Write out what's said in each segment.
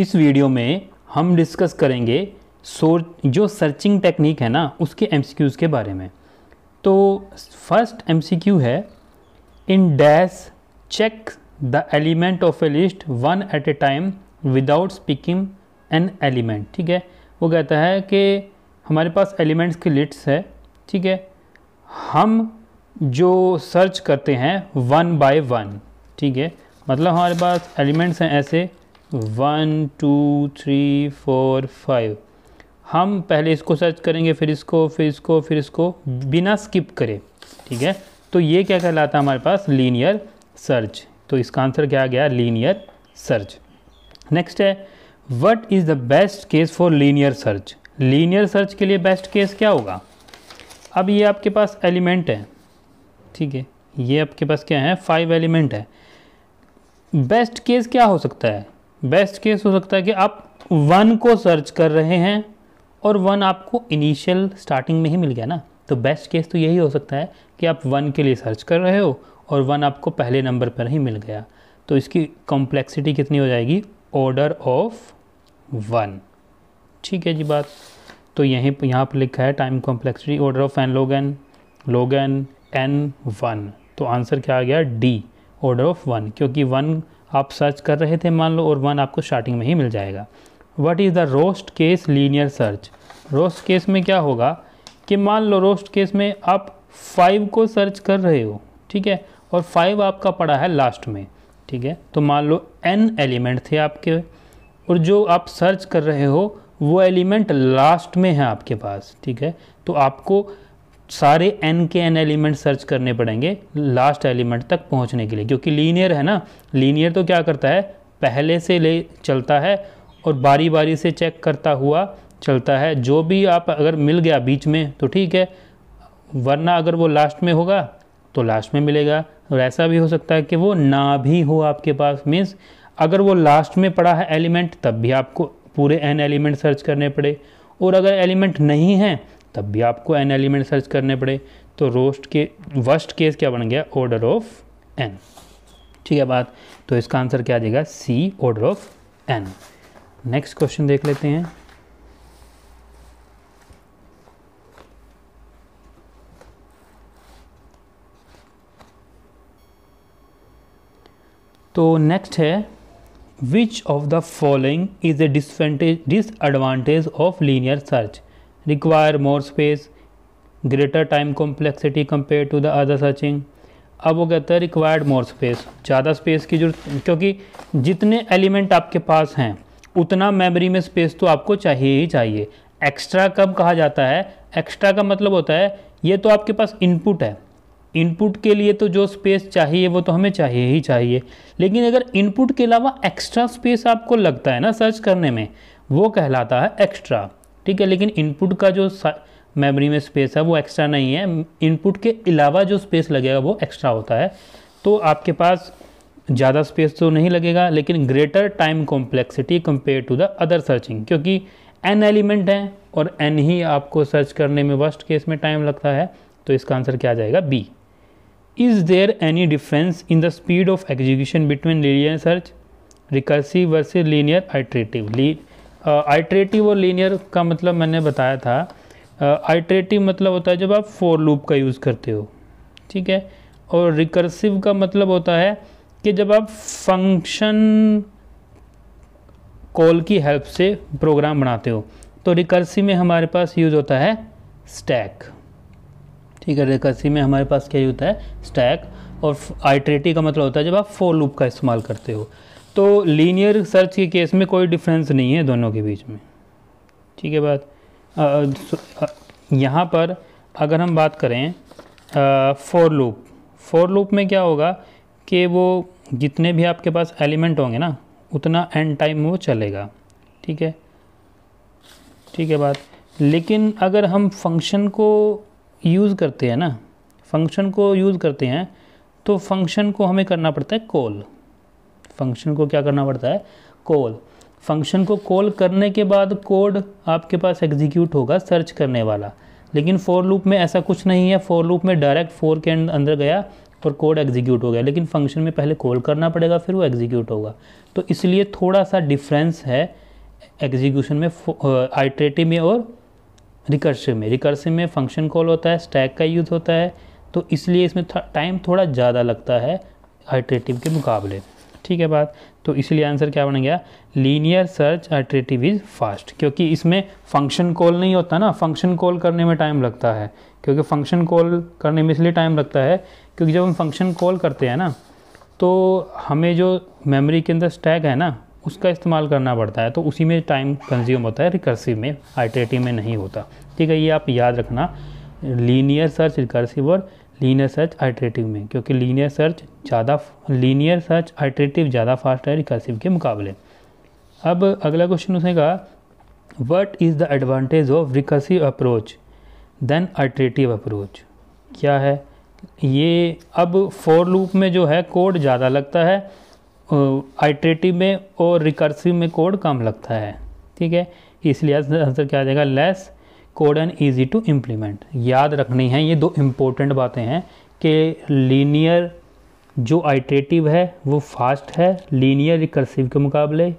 इस वीडियो में हम डिस्कस करेंगे सोच जो सर्चिंग टेक्निक है ना उसके एम के बारे में तो फर्स्ट एम है in dash check the element of a list one at a time without speaking an element ठीक है वो कहता है कि हमारे पास एलिमेंट्स की लिस्ट्स है ठीक है हम जो सर्च करते हैं वन बाय वन ठीक है मतलब हमारे पास एलिमेंट्स हैं ऐसे one two three four five हम पहले इसको सर्च करेंगे फिर इसको फिर इसको फिर इसको बिना स्किप करे ठीक है तो ये क्या कहलाता है हमारे पास लीनियर सर्च तो इसका आंसर क्या आ गया लीनियर सर्च नेक्स्ट है what is the best case for linear search linear search के लिए बेस्ट केस क्या होगा अब ये आपके पास एलिमेंट है ठीक है ये आपके पास क्या है फाइव एलिमेंट है बेस्ट केस क्या हो सकता है बेस्ट केस हो सकता है कि आप वन को सर्च कर रहे हैं और वन आपको इनिशियल स्टार्टिंग में ही मिल गया ना तो बेस्ट केस तो यही हो सकता है कि आप वन के लिए सर्च कर रहे हो और वन आपको पहले नंबर पर ही मिल गया तो इसकी कॉम्प्लेक्सिटी कितनी हो जाएगी ऑर्डर ऑफ वन ठीक है जी बात तो यहीं पर यहाँ पर लिखा है time complexity order of n log n log n n one तो आंसर क्या आ गया डी ऑर्डर ऑफ वन क्योंकि वन आप सर्च कर रहे थे मान लो और वन आपको स्टार्टिंग में ही मिल जाएगा what is the worst case linear search worst case में क्या होगा कि मान लो रोस्ट केस में आप फाइव को सर्च कर रहे हो ठीक है और फाइव आपका पड़ा है लास्ट में ठीक है तो मान लो एन एलिमेंट थे आपके और जो आप सर्च कर रहे हो वो एलिमेंट लास्ट में है आपके पास ठीक है तो आपको सारे एन के एन एलिमेंट सर्च करने पड़ेंगे लास्ट एलिमेंट तक पहुंचने के लिए क्योंकि लीनियर है ना लीनियर तो क्या करता है पहले से ले चलता है और बारी बारी से चेक करता हुआ चलता है जो भी आप अगर मिल गया बीच में तो ठीक है वरना अगर वो लास्ट में होगा तो लास्ट में मिलेगा और ऐसा भी हो सकता है कि वो ना भी हो आपके पास मीन्स अगर वो लास्ट में पड़ा है एलिमेंट तब भी आपको पूरे एन एलिमेंट सर्च करने पड़े और अगर एलिमेंट नहीं है तब भी आपको एन एलिमेंट सर्च करने पड़े तो रोस्ट के वर्स्ट केस क्या बन गया ऑर्डर ऑफ एन ठीक है बात तो इसका आंसर क्या देगा C order of n next question देख लेते हैं तो नेक्स्ट है which of the following is a disadvantage of linear search require more space greater time complexity compared to the other searching अब वो कहता है रिक्वायर्ड मोर स्पेस ज़्यादा स्पेस की जरूरत क्योंकि जितने एलिमेंट आपके पास हैं उतना मेमोरी में स्पेस तो आपको चाहिए ही चाहिए एक्स्ट्रा कब कहा जाता है एक्स्ट्रा का मतलब होता है ये तो आपके पास इनपुट है इनपुट के लिए तो जो स्पेस चाहिए वो तो हमें चाहिए ही चाहिए लेकिन अगर इनपुट के अलावा एक्स्ट्रा स्पेस आपको लगता है ना सर्च करने में वो कहलाता है एक्स्ट्रा ठीक है लेकिन इनपुट का जो मेमोरी में स्पेस है वो एक्स्ट्रा नहीं है इनपुट के अलावा जो स्पेस लगेगा वो एक्स्ट्रा होता है तो आपके पास ज़्यादा स्पेस तो नहीं लगेगा लेकिन greater time complexity compare to the other searching क्योंकि एन एलिमेंट हैं और एन ही आपको सर्च करने में वर्स्ट केस में टाइम लगता है तो इसका आंसर क्या जाएगा B is there any difference in the speed of execution between linear search recursive versus linear iterative iterative और लीनियर का मतलब मैंने बताया था आइट्रेटिव मतलब होता है जब आप फोर लूप का यूज़ करते हो ठीक है और रिकर्सिव का मतलब होता है कि जब आप फंक्शन कॉल की हेल्प से प्रोग्राम बनाते हो तो रिकर्सिव में हमारे पास यूज़ होता है स्टैक ठीक है रिकर्सिव में हमारे पास क्या होता है स्टैक और आइट्रेटिव का मतलब होता है जब आप फोर लूप का इस्तेमाल करते हो तो लीनियर सर्च के केस में कोई डिफरेंस नहीं है दोनों के बीच में ठीक है बात यहाँ पर अगर हम बात करें फोर लूप फोर लूप में क्या होगा कि वो जितने भी आपके पास एलिमेंट होंगे ना उतना एंड टाइम वो चलेगा ठीक है ठीक है बात लेकिन अगर हम फंक्शन को यूज़ करते हैं ना फंक्शन को यूज़ करते हैं तो फंक्शन को हमें करना पड़ता है कॉल फंक्शन को क्या करना पड़ता है कॉल फंक्शन को कॉल करने के बाद कोड आपके पास एग्जीक्यूट होगा सर्च करने वाला लेकिन फोर लूप में ऐसा कुछ नहीं है फोर लूप में डायरेक्ट फोर के अंदर गया और कोड एग्जीक्यूट हो गया लेकिन फंक्शन में पहले कॉल करना पड़ेगा फिर वो एग्जीक्यूट होगा तो इसलिए थोड़ा सा डिफरेंस है एग्जीक्यूशन में आइट्रेटिव में और रिकर्सिव में रिकर्सिव में फंक्शन कॉल होता है स्टैक का यूज़ होता है तो इसलिए इसमें टाइम थोड़ा ज़्यादा लगता है आइट्रेटिव के मुकाबले ठीक है बात तो इसलिए आंसर क्या बन गया linear search iterative is fast क्योंकि इसमें फंक्शन कॉल नहीं होता ना फंक्शन कॉल करने में टाइम लगता है क्योंकि फंक्शन कॉल करने में इसलिए टाइम लगता है क्योंकि जब हम फंक्शन कॉल करते हैं ना तो हमें जो मेमोरी के अंदर स्टैग है ना उसका इस्तेमाल करना पड़ता है तो उसी में टाइम कंज्यूम होता है रिकर्सिव में आइट्रेटिव में नहीं होता ठीक है ये आप याद रखना लीनियर सर्च रिकर्सिव और लीनियर सर्च आइट्रेटिव में क्योंकि लीनियर सर्च ज़्यादा लीनियर सर्च आइट्रेटिव ज़्यादा फास्ट है रिकर्सिव के मुकाबले अब अगला क्वेश्चन उसने कहा what is the advantage of recursive approach than iterative approach क्या है ये अब फोर लूप में जो है कोड ज़्यादा लगता है आइट्रेटिव में और रिकर्सिव में कोड कम लगता है ठीक है इसलिए आंसर क्या आ जाएगा less code and easy to implement याद रखनी है ये दो इम्पोर्टेंट बातें हैं कि लीनियर जो आइट्रेटिव है वो फास्ट है लीनियर रिकर्सिव के मुकाबले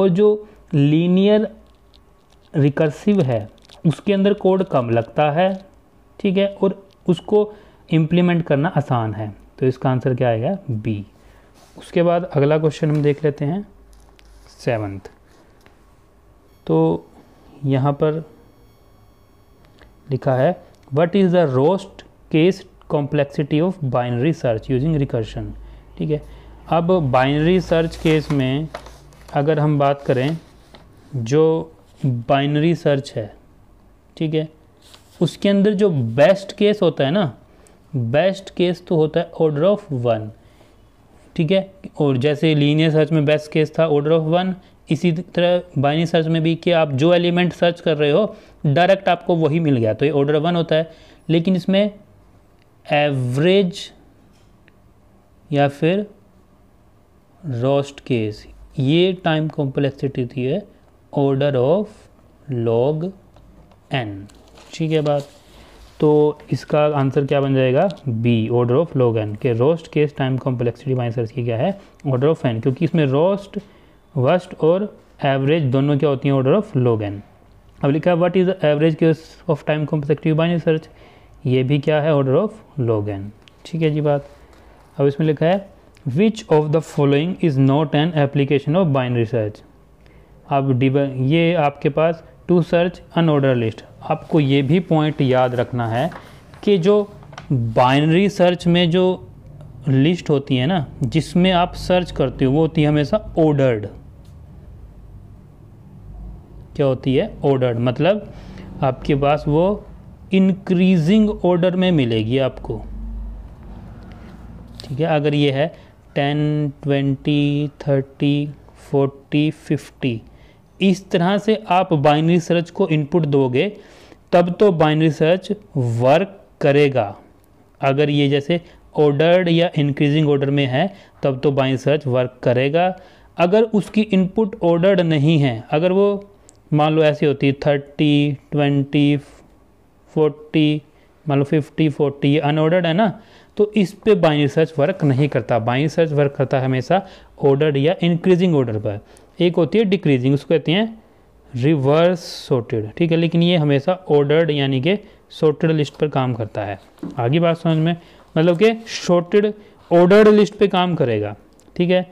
और जो लीनियर रिकर्सिव है उसके अंदर कोड कम लगता है ठीक है और उसको इम्प्लीमेंट करना आसान है तो इसका आंसर क्या आएगा बी उसके बाद अगला क्वेश्चन हम देख लेते हैं सेवन्थ तो यहाँ पर लिखा है what is the worst case complexity of binary search using recursion ठीक है अब बाइनरी सर्च केस में अगर हम बात करें जो बाइनरी सर्च है ठीक है उसके अंदर जो बेस्ट केस होता है ना बेस्ट केस तो होता है ऑर्डर ऑफ वन ठीक है और जैसे लीनियर सर्च में बेस्ट केस था ऑर्डर ऑफ वन इसी तरह बाइनरी सर्च में भी कि आप जो एलिमेंट सर्च कर रहे हो डायरेक्ट आपको वही मिल गया तो ये ऑर्डर वन होता है लेकिन इसमें एवरेज या फिर रोस्ट केस ये टाइम कॉम्प्लेक्सिटी थी है ऑर्डर ऑफ लॉग एन ठीक है बात तो इसका आंसर क्या बन जाएगा B order of log n के रोस्ट केस टाइम कॉम्प्लेक्सिटी माइन सर्च की क्या है ऑर्डर ऑफ एन क्योंकि इसमें रोस्ट वर्स्ट और एवरेज दोनों क्या होती हैं ऑर्डर ऑफ एन अब लिखा है what is the average case of time complexity binary search ये भी क्या है ऑर्डर ऑफ एन ठीक है जी बात अब इसमें लिखा है which of the following is not an application of binary search अब डिब ये आपके पास to search unordered list आपको ये भी पॉइंट याद रखना है कि जो बाइनरी सर्च में जो लिस्ट होती है ना जिसमें आप सर्च करते हो वो होती है हमेशा ऑर्डर्ड क्या होती है ऑर्डर मतलब आपके पास वो इंक्रीजिंग ऑर्डर में मिलेगी आपको ठीक है अगर ये है ten twenty thirty forty fifty इस तरह से आप बाइनरी सर्च को इनपुट दोगे तब तो बाइनरी सर्च वर्क करेगा अगर ये जैसे ऑर्डर्ड या इंक्रीजिंग ऑर्डर में है तब तो बाइनरी सर्च वर्क करेगा अगर उसकी इनपुट ऑर्डर्ड नहीं है अगर वो मान लो ऐसी होती है थर्टी ट्वेंटी फोर्टी मान लो फिफ्टी फोर्टी ये अनऑर्डर्ड है ना तो इस पे बाइनरी सर्च वर्क नहीं करता बाइनरी सर्च वर्क करता है हमेशा ऑर्डर्ड या इंक्रीजिंग ऑर्डर पर एक होती है डिक्रीजिंग उसको कहते हैं रिवर्स सोटेड ठीक है लेकिन ये हमेशा ऑर्डर्ड यानी कि सोटेड लिस्ट पर काम करता है आगे बात समझ में मतलब कि शोटेड ऑर्डर्ड लिस्ट पे काम करेगा ठीक है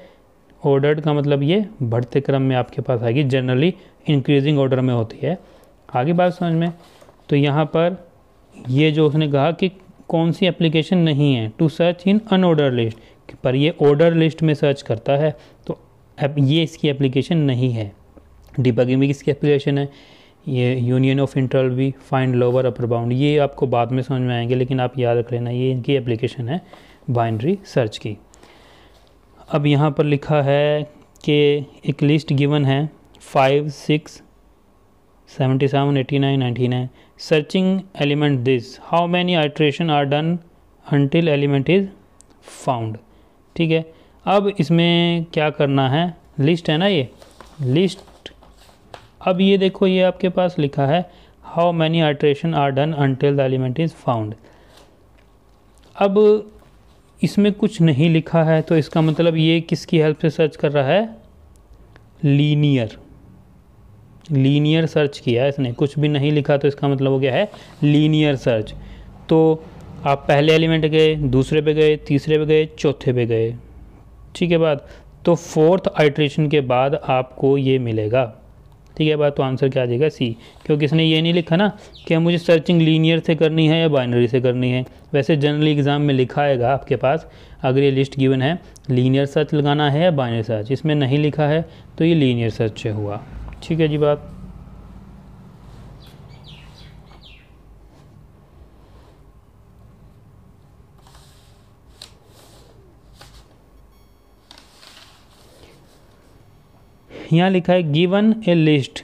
ऑर्डर्ड का मतलब ये बढ़ते क्रम में आपके पास आएगी जनरली इंक्रीजिंग ऑर्डर में होती है आगे बात समझ में तो यहाँ पर ये जो उसने कहा कि कौन सी एप्लीकेशन नहीं है to search in unordered list पर ये ऑर्डर लिस्ट में सर्च करता है तो ये इसकी एप्लीकेशन नहीं है डिबगिंग भी किसकी एप्लीकेशन है ये यूनियन ऑफ इंटरल भी फाइंड लोअर अपर बाउंड ये आपको बाद में समझ में आएंगे लेकिन आप याद रख लेना ये इनकी एप्लीकेशन है बाइंड्री सर्च की अब यहाँ पर लिखा है कि एक लिस्ट गिवन है five six seventy seven eighty nine ninety nine searching element this how many iteration are done until element is found ठीक है अब इसमें क्या करना है लिस्ट है ना ये लिस्ट अब ये देखो ये आपके पास लिखा है how many iteration are done until the element is found अब इसमें कुछ नहीं लिखा है तो इसका मतलब ये किसकी हेल्प से सर्च कर रहा है लीनियर लीनियर सर्च किया है इसने कुछ भी नहीं लिखा तो इसका मतलब हो गया है लीनियर सर्च तो आप पहले एलिमेंट गए दूसरे पे गए तीसरे पे गए चौथे पे गए ठीक है बात तो फोर्थ आइट्रेशन के बाद आपको ये मिलेगा ठीक है बात तो आंसर क्या आ जाएगा सी क्योंकि इसने ये नहीं लिखा ना कि मुझे सर्चिंग लीनियर से करनी है या बाइनरी से करनी है वैसे जनरली एग्ज़ाम में लिखा आएगा आपके पास अगर ये लिस्ट गिवन है लीनियर सर्च लगाना है या बाइनरी सर्च इसमें नहीं लिखा है तो ये लीनियर सर्च हुआ ठीक है जी बात यहाँ लिखा है given a list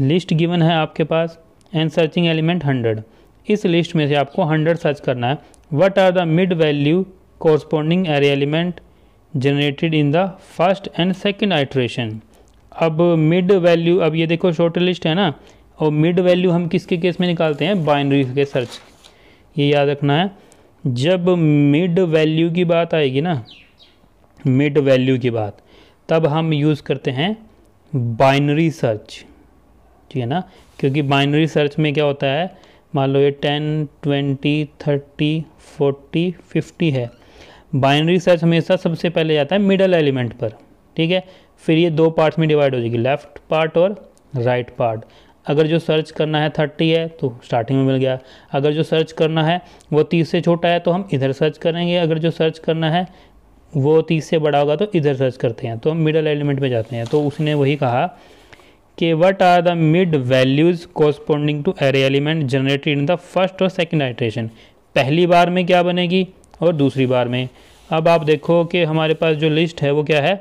list given है आपके पास एंड सर्चिंग एलिमेंट हंड्रेड इस लिस्ट में से आपको हंड्रेड सर्च करना है what are the mid value corresponding array element generated in the first and second iteration अब मिड वैल्यू अब ये देखो शॉर्ट लिस्ट है ना और मिड वैल्यू हम किसके केस में निकालते हैं बाइनरी के सर्च ये याद रखना है जब मिड वैल्यू की बात आएगी ना मिड वैल्यू की बात तब हम यूज़ करते हैं बाइनरी सर्च ठीक है ना क्योंकि बाइनरी सर्च में क्या होता है मान लो ये ten twenty thirty forty fifty है बाइनरी सर्च हमेशा सबसे पहले जाता है मिडल एलिमेंट पर ठीक है फिर ये दो पार्ट्स में डिवाइड हो जाएगी लेफ्ट पार्ट और राइट right पार्ट अगर जो सर्च करना है थर्टी है तो स्टार्टिंग में मिल गया अगर जो सर्च करना है वो तीस से छोटा है तो हम इधर सर्च करेंगे अगर जो सर्च करना है वो तीस से बड़ा होगा तो इधर सर्च करते हैं तो मिडल एलिमेंट में जाते हैं तो उसने वही कहा कि what are the mid values corresponding to array element generated in the first और सेकेंड आइट्रेशन पहली बार में क्या बनेगी और दूसरी बार में अब आप देखो कि हमारे पास जो लिस्ट है वो क्या है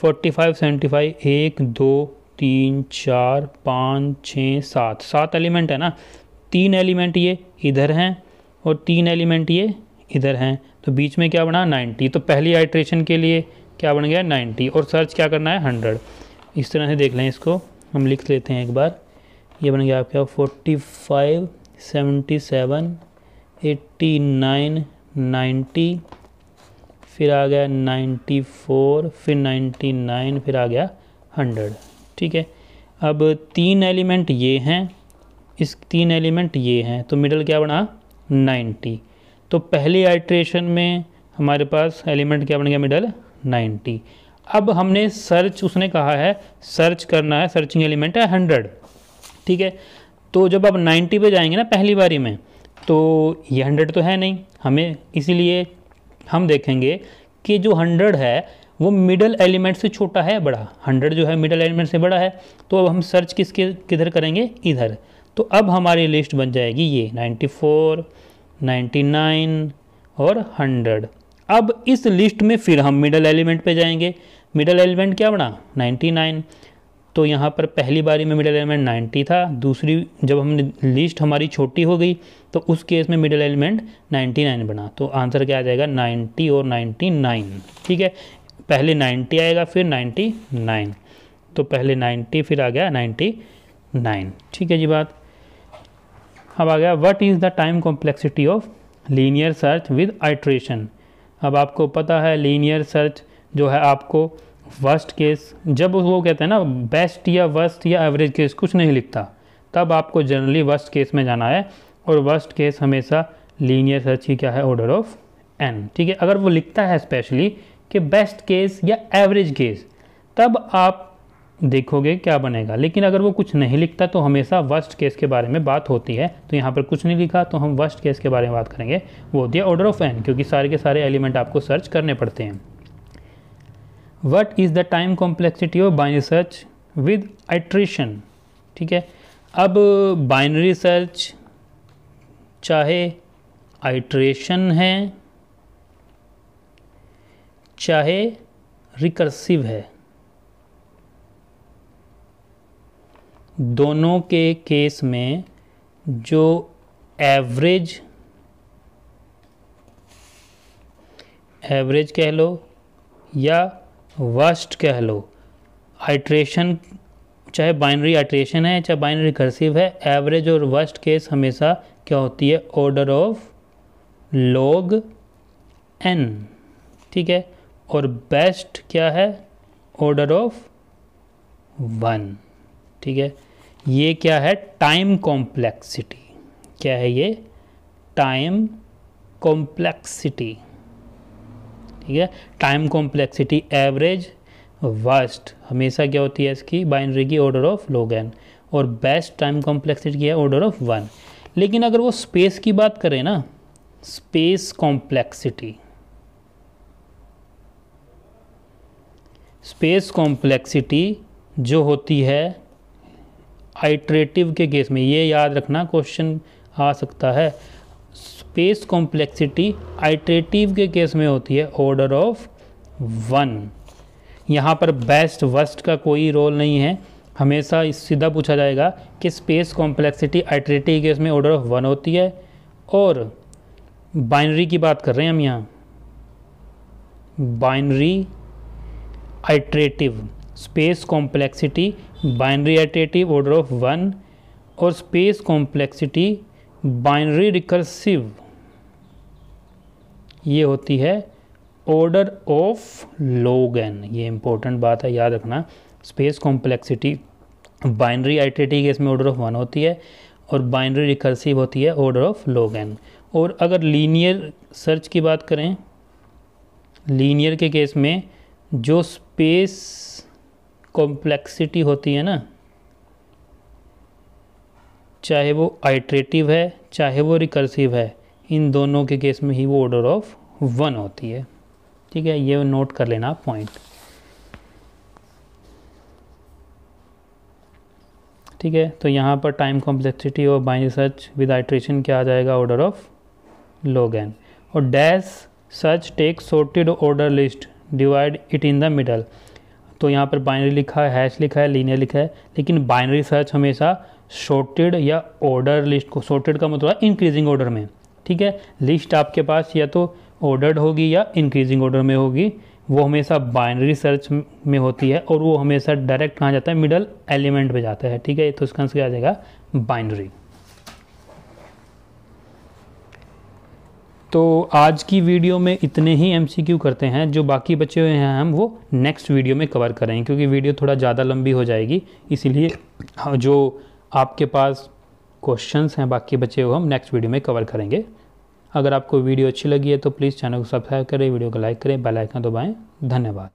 फोर्टी फाइव सेवेंटी फाइव एक दो तीन चार पाँच छः सात सात एलिमेंट है ना तीन एलिमेंट ये इधर हैं और तीन एलिमेंट ये इधर हैं तो बीच में क्या बना 90 तो पहली आइट्रेशन के लिए क्या बन गया 90 और सर्च क्या करना है 100 इस तरह से देख लें इसको हम लिख लेते हैं एक बार ये बन गया आपका forty five seventy seven eighty nine ninety फिर आ गया नाइन्टी फोर फिर नाइन्टी नाइन फिर आ गया हंड्रेड ठीक है अब तीन एलिमेंट ये हैं इस तीन एलिमेंट ये हैं तो मिडल क्या बना नाइन्टी तो पहली आइट्रेशन में हमारे पास एलिमेंट क्या बन गया मिडल 90 अब हमने सर्च उसने कहा है सर्च करना है सर्चिंग एलिमेंट है 100 ठीक है तो जब आप 90 पे जाएंगे ना पहली बारी में तो ये 100 तो है नहीं हमें इसीलिए हम देखेंगे कि जो 100 है वो मिडल एलिमेंट से छोटा है बड़ा 100 जो है मिडल एलिमेंट से बड़ा है तो अब हम सर्च किसके किधर करेंगे इधर तो अब हमारी लिस्ट बन जाएगी ये नाइन्टी 99 और 100 अब इस लिस्ट में फिर हम मिडल एलिमेंट पे जाएंगे मिडल एलिमेंट क्या बना 99 तो यहाँ पर पहली बारी में मिडल एलिमेंट 90 था दूसरी जब हमने लिस्ट हमारी छोटी हो गई तो उस केस में मिडल एलिमेंट 99 बना तो आंसर क्या आ जाएगा 90 और 99 ठीक है पहले 90 आएगा फिर 99 तो पहले 90 फिर आ गया 99 ठीक है जी बात अब आ गया what is the time complexity of linear search with iteration अब आपको पता है लीनियर सर्च जो है आपको वर्स्ट केस जब वो कहते हैं ना बेस्ट या वर्स्ट या एवरेज केस कुछ नहीं लिखता तब आपको जनरली वर्स्ट केस में जाना है और वर्स्ट केस हमेशा लीनियर सर्च ही क्या है ऑर्डर ऑफ एन ठीक है अगर वो लिखता है स्पेशली कि बेस्ट केस या एवरेज केस तब आप देखोगे क्या बनेगा लेकिन अगर वो कुछ नहीं लिखता तो हमेशा वर्स्ट केस के बारे में बात होती है तो यहाँ पर कुछ नहीं लिखा तो हम वर्स्ट केस के बारे में बात करेंगे वो होती है ऑर्डर ऑफ एन क्योंकि सारे के सारे एलिमेंट आपको सर्च करने पड़ते हैं what is the time complexity of binary search with iteration ठीक है अब बाइनरी सर्च चाहे आइट्रेशन है चाहे रिकर्सिव है दोनों के केस में जो एवरेज एवरेज कह लो या वर्स्ट कह लो आइट्रेशन चाहे बाइनरी आइट्रेशन है चाहे बाइनरी कर्सिव है एवरेज और वर्स्ट केस हमेशा क्या होती है ऑर्डर ऑफ लॉग एन ठीक है और बेस्ट क्या है ऑर्डर ऑफ वन ठीक है ये क्या है टाइम कॉम्प्लेक्सिटी क्या है ये टाइम कॉम्प्लेक्सिटी ठीक है टाइम कॉम्प्लेक्सिटी एवरेज वर्स्ट हमेशा क्या होती है इसकी बाइनरी की ऑर्डर ऑफ लोगन और बेस्ट टाइम कॉम्प्लेक्सिटी की है ऑर्डर ऑफ वन लेकिन अगर वो स्पेस की बात करें ना स्पेस कॉम्प्लेक्सिटी स्पेस कॉम्प्लेक्सिटी जो होती है आइट्रेटिव के केस में ये याद रखना क्वेश्चन आ सकता है स्पेस कॉम्प्लेक्सिटी आइट्रेटिव के केस में होती है ऑर्डर ऑफ वन यहाँ पर बेस्ट वर्स्ट का कोई रोल नहीं है हमेशा इस सीधा पूछा जाएगा कि स्पेस कॉम्प्लेक्सिटी आइट्रेटिव केस में ऑर्डर ऑफ वन होती है और बाइनरी की बात कर रहे हैं हम यहाँ binary iterative space complexity binary एटेटिव ऑर्डर ऑफ वन और स्पेस कॉम्प्लेक्सिटी बाइनरी रिकर्सिव ये होती है ऑर्डर ऑफ लॉग एन ये इंपॉर्टेंट बात है याद रखना स्पेस कॉम्प्लेक्सिटी बाइनरी आइटेटी के इसमें ऑर्डर ऑफ वन होती है और बाइनरी रिकर्सिव होती है ऑर्डर ऑफ लॉग एन और अगर लीनियर सर्च की बात करें लीनियर के केस में जो स्पेस कॉम्प्लेक्सिटी होती है ना चाहे वो आइट्रेटिव है चाहे वो रिकर्सिव है इन दोनों के केस में ही वो ऑर्डर ऑफ वन होती है ठीक है ये नोट कर लेना पॉइंट ठीक है तो यहाँ पर टाइम कॉम्प्लेक्सिटी और बाइन सर्च विद आइट्रेशन क्या आ जाएगा ऑर्डर ऑफ लोगन और dash search take sorted order list divide it in the middle तो यहाँ पर बाइनरी लिखा है हैश लिखा है लीनियर लिखा है लेकिन बाइनरी सर्च हमेशा शॉर्टेड या ऑर्डर लिस्ट को शॉर्टेड का मतलब इंक्रीजिंग ऑर्डर में ठीक है लिस्ट आपके पास या तो ऑर्डर्ड होगी या इंक्रीजिंग ऑर्डर में होगी वो हमेशा बाइनरी सर्च में होती है और वो हमेशा डायरेक्ट कहाँ जाता है मिडल एलिमेंट पे जाता है ठीक है तो उसका आंसर क्या आ जाएगा बाइनरी तो आज की वीडियो में इतने ही एम करते हैं जो बाकी बचे हुए हैं हम वो नेक्स्ट वीडियो में कवर करेंगे क्योंकि वीडियो थोड़ा ज़्यादा लंबी हो जाएगी इसीलिए हाँ, जो आपके पास क्वेश्चंस हैं बाकी बचे हुए हम नेक्स्ट वीडियो में कवर करेंगे अगर आपको वीडियो अच्छी लगी है तो प्लीज़ चैनल को सब्सक्राइब करें वीडियो को लाइक करें बेलाइकन दबाएँ धन्यवाद